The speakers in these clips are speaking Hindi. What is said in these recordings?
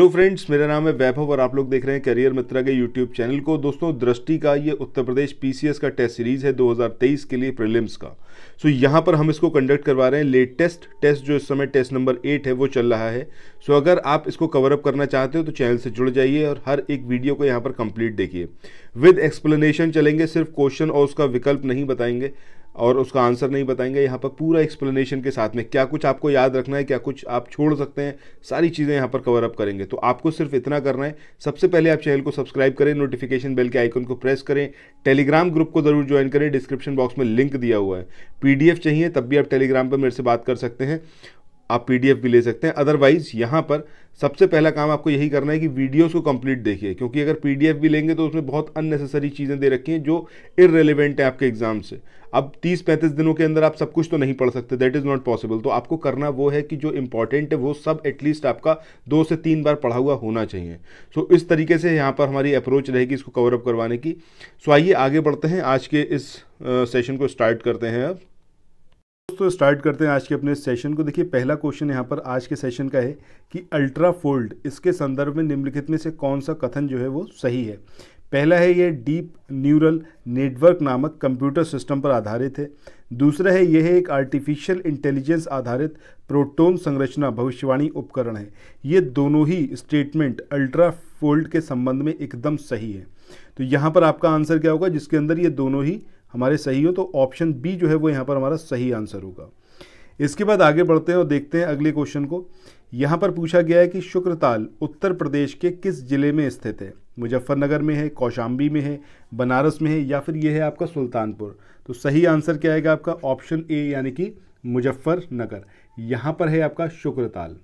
हेलो फ्रेंड्स मेरा नाम है वैभव और आप लोग देख रहे हैं करियर मित्रा के यूट्यूब चैनल को दोस्तों दृष्टि का ये उत्तर प्रदेश पीसीएस का टेस्ट सीरीज है 2023 के लिए प्रीलिम्स का सो so, यहाँ पर हम इसको कंडक्ट करवा रहे हैं लेटेस्ट टेस्ट जो इस समय टेस्ट नंबर एट है वो चल रहा है सो so, अगर आप इसको कवरअप करना चाहते हो तो चैनल से जुड़ जाइए और हर एक वीडियो को यहाँ पर कंप्लीट देखिए विद एक्सप्लेनेशन चलेंगे सिर्फ क्वेश्चन और उसका विकल्प नहीं बताएंगे और उसका आंसर नहीं बताएंगे यहाँ पर पूरा एक्सप्लेनेशन के साथ में क्या कुछ आपको याद रखना है क्या कुछ आप छोड़ सकते हैं सारी चीज़ें यहाँ पर कवर अप करेंगे तो आपको सिर्फ इतना करना है सबसे पहले आप चैनल को सब्सक्राइब करें नोटिफिकेशन बेल के आइकन को प्रेस करें टेलीग्राम ग्रुप को ज़रूर ज्वाइन करें डिस्क्रिप्शन बॉक्स में लिंक दिया हुआ है पी चाहिए तब भी आप टेलीग्राम पर मेरे से बात कर सकते हैं आप पीडीएफ भी ले सकते हैं अदरवाइज़ यहाँ पर सबसे पहला काम आपको यही करना है कि वीडियोस को कंप्लीट देखिए क्योंकि अगर पीडीएफ भी लेंगे तो उसमें बहुत अननेसेसरी चीज़ें दे रखी हैं जो इरेलीवेंट है आपके एग्ज़ाम से अब 30-35 दिनों के अंदर आप सब कुछ तो नहीं पढ़ सकते दैट इज़ नॉट पॉसिबल तो आपको करना वो है कि जो इंपॉर्टेंट है वो सब एटलीस्ट आपका दो से तीन बार पढ़ा हुआ होना चाहिए सो so, इस तरीके से यहाँ पर हमारी अप्रोच रहेगी इसको कवरअप करवाने की सो so, आइए आगे बढ़ते हैं आज के इस सेशन को स्टार्ट करते हैं अब दोस्तों स्टार्ट करते हैं आज के अपने सेशन को देखिए पहला क्वेश्चन यहाँ पर आज के सेशन का है कि अल्ट्रा फोल्ड इसके संदर्भ में निम्नलिखित में से कौन सा कथन जो है वो सही है पहला है ये डीप न्यूरल नेटवर्क नामक कंप्यूटर सिस्टम पर आधारित है दूसरा है यह एक आर्टिफिशियल इंटेलिजेंस आधारित प्रोटोन संरचना भविष्यवाणी उपकरण है ये दोनों ही स्टेटमेंट अल्ट्रा फोल्ड के संबंध में एकदम सही है तो यहाँ पर आपका आंसर क्या होगा जिसके अंदर ये दोनों ही हमारे सही हो तो ऑप्शन बी जो है वो यहाँ पर हमारा सही आंसर होगा इसके बाद आगे बढ़ते हैं और देखते हैं अगले क्वेश्चन को यहाँ पर पूछा गया है कि शुक्रताल उत्तर प्रदेश के किस ज़िले में स्थित है मुजफ्फरनगर में है कौशाम्बी में है बनारस में है या फिर ये है आपका सुल्तानपुर तो सही आंसर क्या आएगा आपका ऑप्शन ए यानी कि मुजफ्फरनगर यहाँ पर है आपका शुक्रताल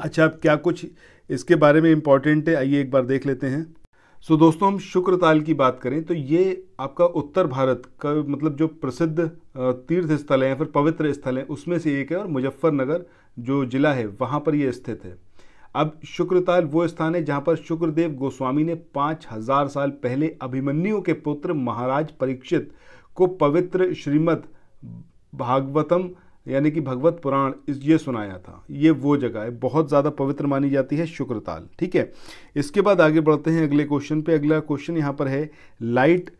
अच्छा अब क्या कुछ इसके बारे में इम्पॉर्टेंट है आइए एक बार देख लेते हैं सो दोस्तों हम शुक्र ताल की बात करें तो ये आपका उत्तर भारत का मतलब जो प्रसिद्ध तीर्थ स्थल है या फिर पवित्र स्थल है उसमें से एक है और मुजफ्फरनगर जो जिला है वहाँ पर ये स्थित है अब शुक्रताल वो स्थान है जहाँ पर शुक्रदेव गोस्वामी ने पाँच हजार साल पहले अभिमन्यु के पुत्र महाराज परीक्षित को पवित्र श्रीमद भागवतम यानी कि भगवत पुराण इस ये सुनाया था ये वो जगह है बहुत ज़्यादा पवित्र मानी जाती है शुक्रताल ठीक है इसके बाद आगे बढ़ते हैं अगले क्वेश्चन पे अगला क्वेश्चन यहाँ पर है लाइट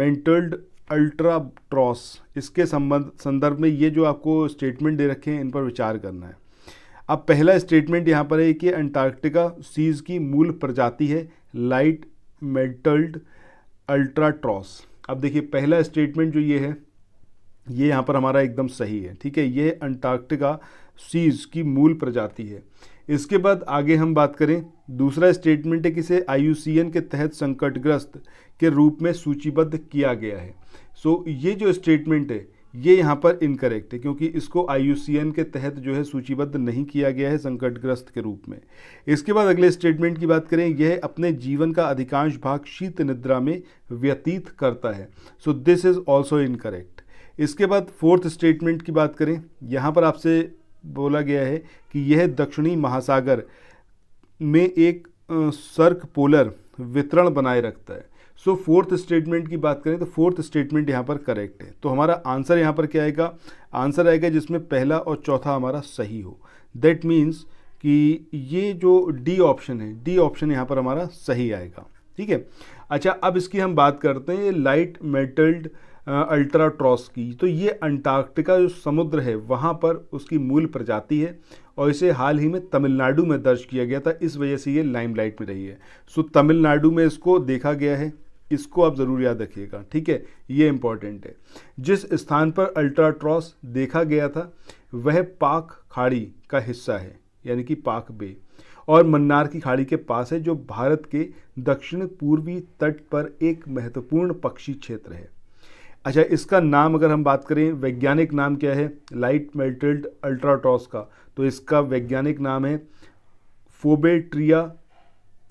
मेंटल्ड अल्ट्रा ट्रॉस इसके संबंध संदर्भ में ये जो आपको स्टेटमेंट दे रखे हैं इन पर विचार करना है अब पहला स्टेटमेंट यहाँ पर है कि अंटार्कटिका सीज की मूल प्रजाति है लाइट मेंटल्ड अल्ट्रा ट्रॉस अब देखिए पहला स्टेटमेंट जो ये है ये यहाँ पर हमारा एकदम सही है ठीक है ये अंटार्कटिका सीज की मूल प्रजाति है इसके बाद आगे हम बात करें दूसरा स्टेटमेंट है कि इसे आई के तहत संकटग्रस्त के रूप में सूचीबद्ध किया गया है सो so, ये जो स्टेटमेंट है ये यहाँ पर इनकरेक्ट है क्योंकि इसको आई के तहत जो है सूचीबद्ध नहीं किया गया है संकटग्रस्त के रूप में इसके बाद अगले स्टेटमेंट की बात करें यह अपने जीवन का अधिकांश भाग शीत निद्रा में व्यतीत करता है so this is also incorrect इसके बाद फोर्थ स्टेटमेंट की बात करें यहाँ पर आपसे बोला गया है कि यह दक्षिणी महासागर में एक सर्क पोलर वितरण बनाए रखता है सो फोर्थ स्टेटमेंट की बात करें तो फोर्थ स्टेटमेंट यहाँ पर करेक्ट है तो हमारा आंसर यहाँ पर क्या आएगा आंसर आएगा जिसमें पहला और चौथा हमारा सही हो दैट मीन्स कि ये जो डी ऑप्शन है डी ऑप्शन यहाँ पर हमारा सही आएगा ठीक है अच्छा अब इसकी हम बात करते हैं ये लाइट मेटल्ड अल्ट्रा ट्रॉस की तो ये अंटार्कटिका जो समुद्र है वहाँ पर उसकी मूल प्रजाति है और इसे हाल ही में तमिलनाडु में दर्ज किया गया था इस वजह से ये लाइमलाइट में रही है सो तमिलनाडु में इसको देखा गया है इसको आप ज़रूर याद रखिएगा ठीक है ये इम्पॉर्टेंट है जिस स्थान पर अल्ट्राट्रॉस देखा गया था वह पाक खाड़ी का हिस्सा है यानी कि पाक बे और मन्नार की खाड़ी के पास है जो भारत के दक्षिण पूर्वी तट पर एक महत्वपूर्ण पक्षी क्षेत्र है अच्छा इसका नाम अगर हम बात करें वैज्ञानिक नाम क्या है लाइट मेल्टेड अल्ट्राटॉस का तो इसका वैज्ञानिक नाम है फोबेट्रिया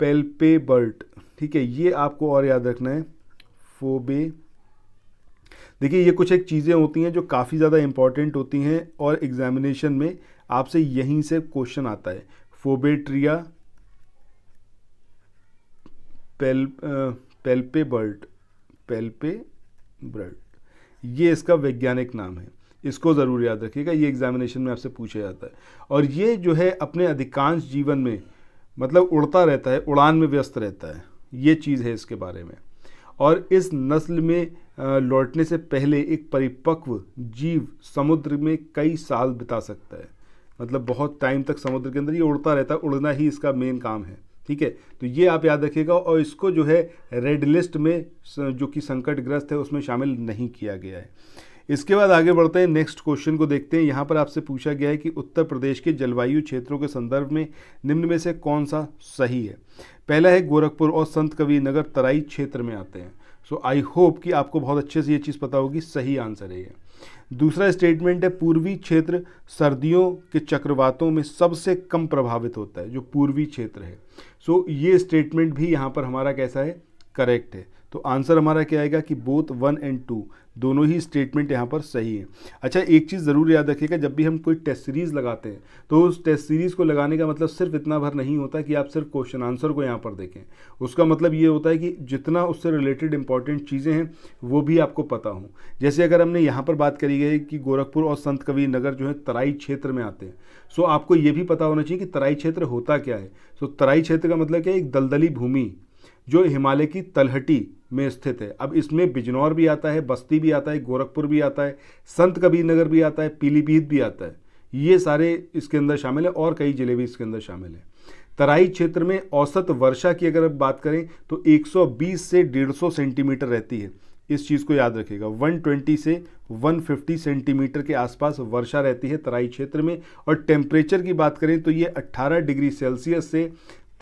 पेल्पेबर्ट ठीक है ये आपको और याद रखना है फोबे देखिए ये कुछ एक चीज़ें होती हैं जो काफ़ी ज़्यादा इंपॉर्टेंट होती हैं और एग्जामिनेशन में आपसे यहीं से क्वेश्चन आता है फोबेट्रिया पेल पेल्पेबर्ट पेल्पे ब्रेड ये इसका वैज्ञानिक नाम है इसको ज़रूर याद रखिएगा ये एग्जामिनेशन में आपसे पूछा जाता है और ये जो है अपने अधिकांश जीवन में मतलब उड़ता रहता है उड़ान में व्यस्त रहता है ये चीज़ है इसके बारे में और इस नस्ल में लौटने से पहले एक परिपक्व जीव समुद्र में कई साल बिता सकता है मतलब बहुत टाइम तक समुद्र के अंदर ये उड़ता रहता है उड़ना ही इसका मेन काम है ठीक है तो ये आप याद रखिएगा और इसको जो है रेड लिस्ट में जो कि संकट ग्रस्त है उसमें शामिल नहीं किया गया है इसके बाद आगे बढ़ते हैं नेक्स्ट क्वेश्चन को देखते हैं यहाँ पर आपसे पूछा गया है कि उत्तर प्रदेश के जलवायु क्षेत्रों के संदर्भ में निम्न में से कौन सा सही है पहला है गोरखपुर और संत कवि नगर तराई क्षेत्र में आते हैं सो आई होप कि आपको बहुत अच्छे से ये चीज़ पता होगी सही आंसर है ये दूसरा स्टेटमेंट है पूर्वी क्षेत्र सर्दियों के चक्रवातों में सबसे कम प्रभावित होता है जो पूर्वी क्षेत्र है सो so, ये स्टेटमेंट भी यहाँ पर हमारा कैसा है करेक्ट है तो आंसर हमारा क्या आएगा कि बोथ वन एंड टू दोनों ही स्टेटमेंट यहाँ पर सही है अच्छा एक चीज़ ज़रूर याद रखिएगा जब भी हम कोई टेस्ट सीरीज़ लगाते हैं तो उस टेस्ट सीरीज़ को लगाने का मतलब सिर्फ इतना भर नहीं होता कि आप सिर्फ क्वेश्चन आंसर को यहाँ पर देखें उसका मतलब ये होता है कि जितना उससे रिलेटेड इंपॉर्टेंट चीज़ें हैं वो भी आपको पता हों जैसे अगर हमने यहाँ पर बात करी है कि गोरखपुर और संत कवि नगर जो है तराई क्षेत्र में आते हैं सो आपको ये भी पता होना चाहिए कि तराई क्षेत्र होता क्या है सो तराई क्षेत्र का मतलब क्या है एक दलदली भूमि जो हिमालय की तलहटी में स्थित है अब इसमें बिजनौर भी आता है बस्ती भी आता है गोरखपुर भी आता है संत कबीर नगर भी आता है पीलीभीत भी आता है ये सारे इसके अंदर शामिल है और कई ज़िले भी इसके अंदर शामिल हैं तराई क्षेत्र में औसत वर्षा की अगर बात करें तो 120 से 150 सेंटीमीटर रहती है इस चीज़ को याद रखिएगा 120 से 150 सेंटीमीटर के आसपास वर्षा रहती है तराई क्षेत्र में और टेम्परेचर की बात करें तो ये 18 डिग्री सेल्सियस से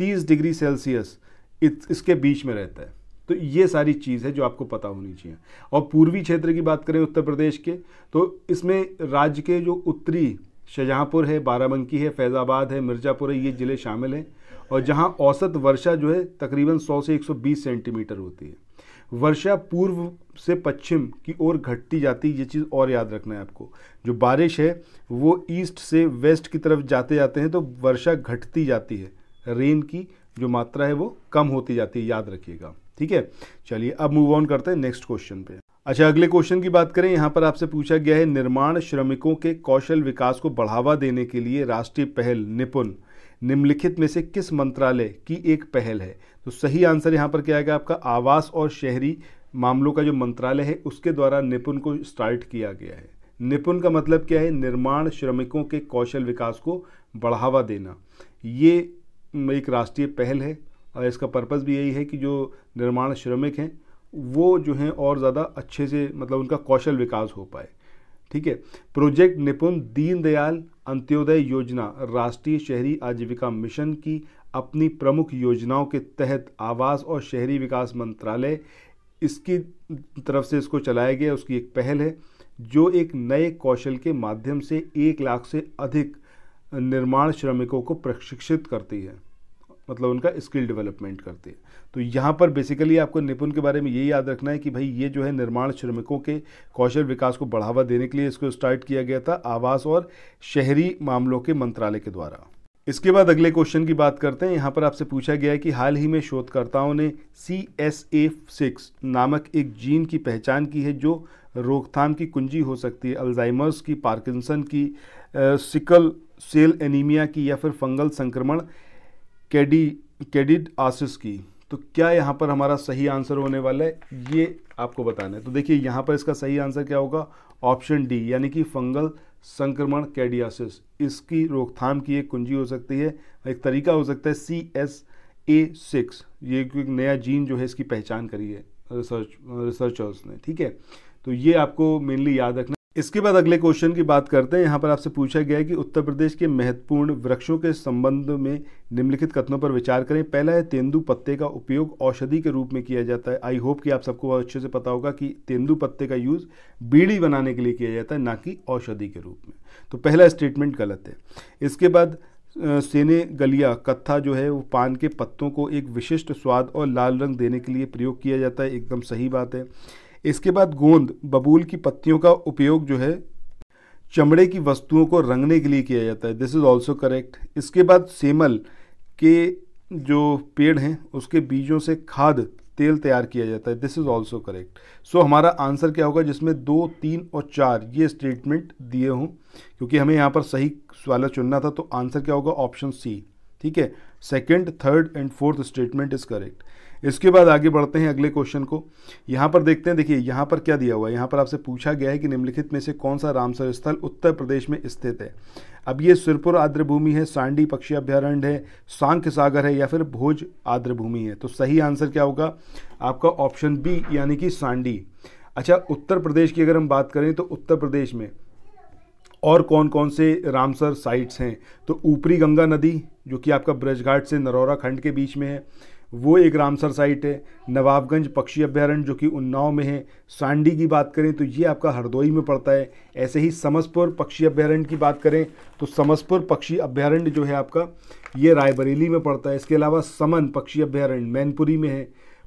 30 डिग्री सेल्सियस इत, इसके बीच में रहता है तो ये सारी चीज़ है जो आपको पता होनी चाहिए और पूर्वी क्षेत्र की बात करें उत्तर प्रदेश के तो इसमें राज्य के जो उत्तरी शाहजहाँपुर है बाराबंकी है फैज़ाबाद है मिर्ज़ापुर है ये ज़िले शामिल हैं और जहाँ औसत वर्षा जो है तकरीबन 100 से 120 सेंटीमीटर होती है वर्षा पूर्व से पश्चिम की ओर घटती जाती है ये चीज़ और याद रखना है आपको जो बारिश है वो ईस्ट से वेस्ट की तरफ जाते जाते हैं तो वर्षा घटती जाती है रेन की जो मात्रा है वो कम होती जाती है याद रखिएगा ठीक है चलिए अब मूव ऑन करते हैं नेक्स्ट क्वेश्चन पे अच्छा अगले क्वेश्चन की बात करें यहाँ पर आपसे पूछा गया है निर्माण श्रमिकों के कौशल विकास को बढ़ावा देने के लिए राष्ट्रीय पहल निपुण निम्नलिखित में से किस मंत्रालय की एक पहल है तो सही आंसर यहाँ पर क्या आएगा आपका आवास और शहरी मामलों का जो मंत्रालय है उसके द्वारा निपुण को स्टार्ट किया गया है निपुण का मतलब क्या है निर्माण श्रमिकों के कौशल विकास को बढ़ावा देना ये एक राष्ट्रीय पहल है और इसका पर्पस भी यही है कि जो निर्माण श्रमिक हैं वो जो हैं और ज़्यादा अच्छे से मतलब उनका कौशल विकास हो पाए ठीक है प्रोजेक्ट निपुण दीनदयाल अंत्योदय योजना राष्ट्रीय शहरी आजीविका मिशन की अपनी प्रमुख योजनाओं के तहत आवास और शहरी विकास मंत्रालय इसकी तरफ से इसको चलाया गया उसकी एक पहल है जो एक नए कौशल के माध्यम से एक लाख से अधिक निर्माण श्रमिकों को प्रशिक्षित करती है मतलब उनका स्किल डेवलपमेंट करती है तो यहाँ पर बेसिकली आपको निपुण के बारे में ये याद रखना है कि भाई ये जो है निर्माण श्रमिकों के कौशल विकास को बढ़ावा देने के लिए इसको स्टार्ट किया गया था आवास और शहरी मामलों के मंत्रालय के द्वारा इसके बाद अगले क्वेश्चन की बात करते हैं यहाँ पर आपसे पूछा गया है कि हाल ही में शोधकर्ताओं ने सी एस ए सिक्स नामक एक जीन की पहचान की है जो रोकथाम की कुंजी हो सकती है अल्जाइमर्स की पार्किंसन की सिकल सेल एनीमिया की या फिर फंगल संक्रमण कैडी कैडिड आसिस की तो क्या यहाँ पर हमारा सही आंसर होने वाला है ये आपको बताना है तो देखिए यहाँ पर इसका सही आंसर क्या होगा ऑप्शन डी यानी कि फंगल संक्रमण कैडियासिस इसकी रोकथाम की एक कुंजी हो सकती है एक तरीका हो सकता है सी एस ए सिक्स ये एक नया जीन जो है इसकी पहचान करी है रिसर्च रिसर्चर्स ने ठीक है तो ये आपको मेनली याद रखना इसके बाद अगले क्वेश्चन की बात करते हैं यहाँ पर आपसे पूछा गया है कि उत्तर प्रदेश के महत्वपूर्ण वृक्षों के संबंध में निम्नलिखित कथनों पर विचार करें पहला है तेंदू पत्ते का उपयोग औषधि के रूप में किया जाता है आई होप कि आप सबको अच्छे से पता होगा कि तेंदू पत्ते का यूज़ बीड़ी बनाने के लिए किया जाता है ना कि औषधि के रूप में तो पहला स्टेटमेंट गलत है इसके बाद सेने गलिया कत्था जो है वो पान के पत्तों को एक विशिष्ट स्वाद और लाल रंग देने के लिए प्रयोग किया जाता है एकदम सही बात है इसके बाद गोंद बबूल की पत्तियों का उपयोग जो है चमड़े की वस्तुओं को रंगने के लिए किया जाता है दिस इज़ ऑल्सो करेक्ट इसके बाद सेमल के जो पेड़ हैं उसके बीजों से खाद तेल तैयार किया जाता है this is also correct so हमारा आंसर क्या होगा जिसमें दो तीन और चार ये स्टेटमेंट दिए हों क्योंकि हमें यहाँ पर सही वाला चुनना था तो आंसर क्या होगा ऑप्शन सी ठीक है second third and fourth statement is correct इसके बाद आगे बढ़ते हैं अगले क्वेश्चन को यहाँ पर देखते हैं देखिए यहाँ पर क्या दिया हुआ है यहाँ पर आपसे पूछा गया है कि निम्नलिखित में से कौन सा रामसर स्थल उत्तर प्रदेश में स्थित है अब ये सिरपुर आर्द्रभूमि है सांडी पक्षी अभ्यारण्य है सांख्य सागर है या फिर भोज आर्द्रभूमि है तो सही आंसर क्या होगा आपका ऑप्शन बी यानी कि सांडी अच्छा उत्तर प्रदेश की अगर हम बात करें तो उत्तर प्रदेश में और कौन कौन से रामसर साइट्स हैं तो ऊपरी गंगा नदी जो कि आपका ब्रजघाट से नरौरा खंड के बीच में है वो एक रामसर साइट है नवाबगंज पक्षी अभ्यारण्य जो कि उन्नाव में है सांडी की बात करें तो ये आपका हरदोई में पड़ता है ऐसे ही समसपुर पक्षी अभ्यारण्य की बात करें तो समसपुर पक्षी अभ्यारण्य जो है आपका ये रायबरेली में पड़ता है इसके अलावा समन पक्षी अभ्यारण्य मैनपुरी में है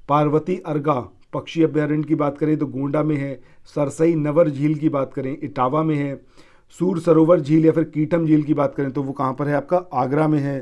पार्वती अर्गा पक्षी अभ्यारण्य की बात करें तो गोंडा में है सरसई नवर झील की बात करें इटावा में है सूर सरोवर झील या फिर कीटम झील की बात करें तो वो कहाँ पर है आपका आगरा में है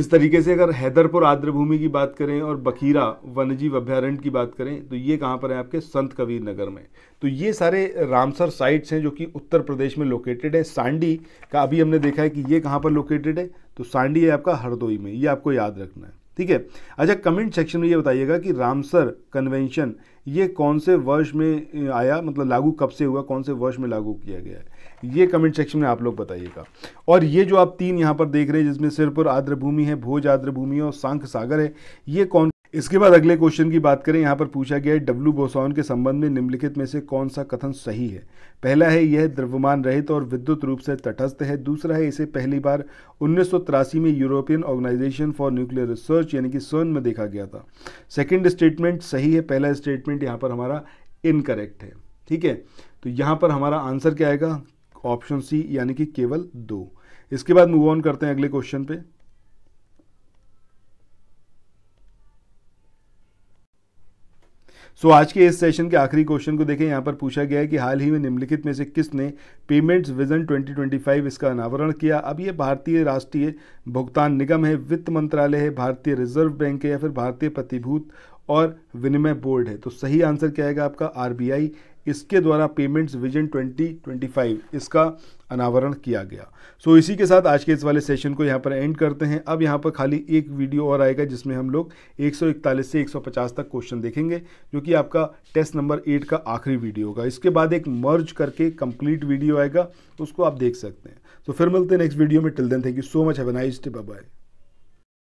इस तरीके से अगर हैदरपुर आर्द्रभूमि की बात करें और बखीरा वन्यजीव अभ्यारण्य की बात करें तो ये कहाँ पर है आपके संत कबीर नगर में तो ये सारे रामसर साइट्स हैं जो कि उत्तर प्रदेश में लोकेटेड है सांडी का अभी हमने देखा है कि ये कहाँ पर लोकेटेड है तो सांडी है आपका हरदोई में ये आपको याद रखना है ठीक है अच्छा कमेंट सेक्शन में ये बताइएगा कि रामसर कन्वेंशन ये कौन से वर्ष में आया मतलब लागू कब से हुआ कौन से वर्ष में लागू किया गया है ये कमेंट सेक्शन में आप लोग बताइएगा और ये जो आप तीन यहाँ पर देख रहे हैं जिसमें सिरपुर आर्द्र भूमि है भोज आर्द्र भूमि और सांख सागर है ये कौन इसके बाद अगले क्वेश्चन की बात करें यहाँ पर पूछा गया है डब्ल्यू बोसॉन के संबंध में निम्नलिखित में से कौन सा कथन सही है पहला है यह द्रव्यमान रहित और विद्युत रूप से तटस्थ है दूसरा है इसे पहली बार उन्नीस में European Organization for Nuclear Research यानी कि सर्न में देखा गया था सेकेंड स्टेटमेंट सही है पहला स्टेटमेंट यहाँ पर हमारा इनकरेक्ट है ठीक है तो यहाँ पर हमारा आंसर क्या आएगा ऑप्शन सी यानी कि केवल दो इसके बाद मूव ऑन करते हैं अगले क्वेश्चन पे सो so, आज के इस सेशन के आखिरी क्वेश्चन को देखें यहां पर पूछा गया है कि हाल ही में निम्नलिखित में से किसने पेमेंट्स विजन 2025 इसका अनावरण किया अब ये भारतीय राष्ट्रीय भुगतान निगम है वित्त मंत्रालय है भारतीय रिजर्व बैंक है या फिर भारतीय प्रतिभूत और विनिमय बोर्ड है तो सही आंसर क्या आएगा आपका आरबीआई इसके द्वारा पेमेंट्स विजन 2025 इसका अनावरण किया गया सो so, इसी के साथ आज के इस वाले सेशन को यहाँ पर एंड करते हैं अब यहाँ पर खाली एक वीडियो और आएगा जिसमें हम लोग 141 से 150 तक क्वेश्चन देखेंगे जो कि आपका टेस्ट नंबर एट का आखिरी वीडियो होगा इसके बाद एक मर्ज करके कंप्लीट वीडियो आएगा उसको आप देख सकते हैं तो so, फिर मिलते हैं नेक्स्ट वीडियो में till then thank you so much have nice day bye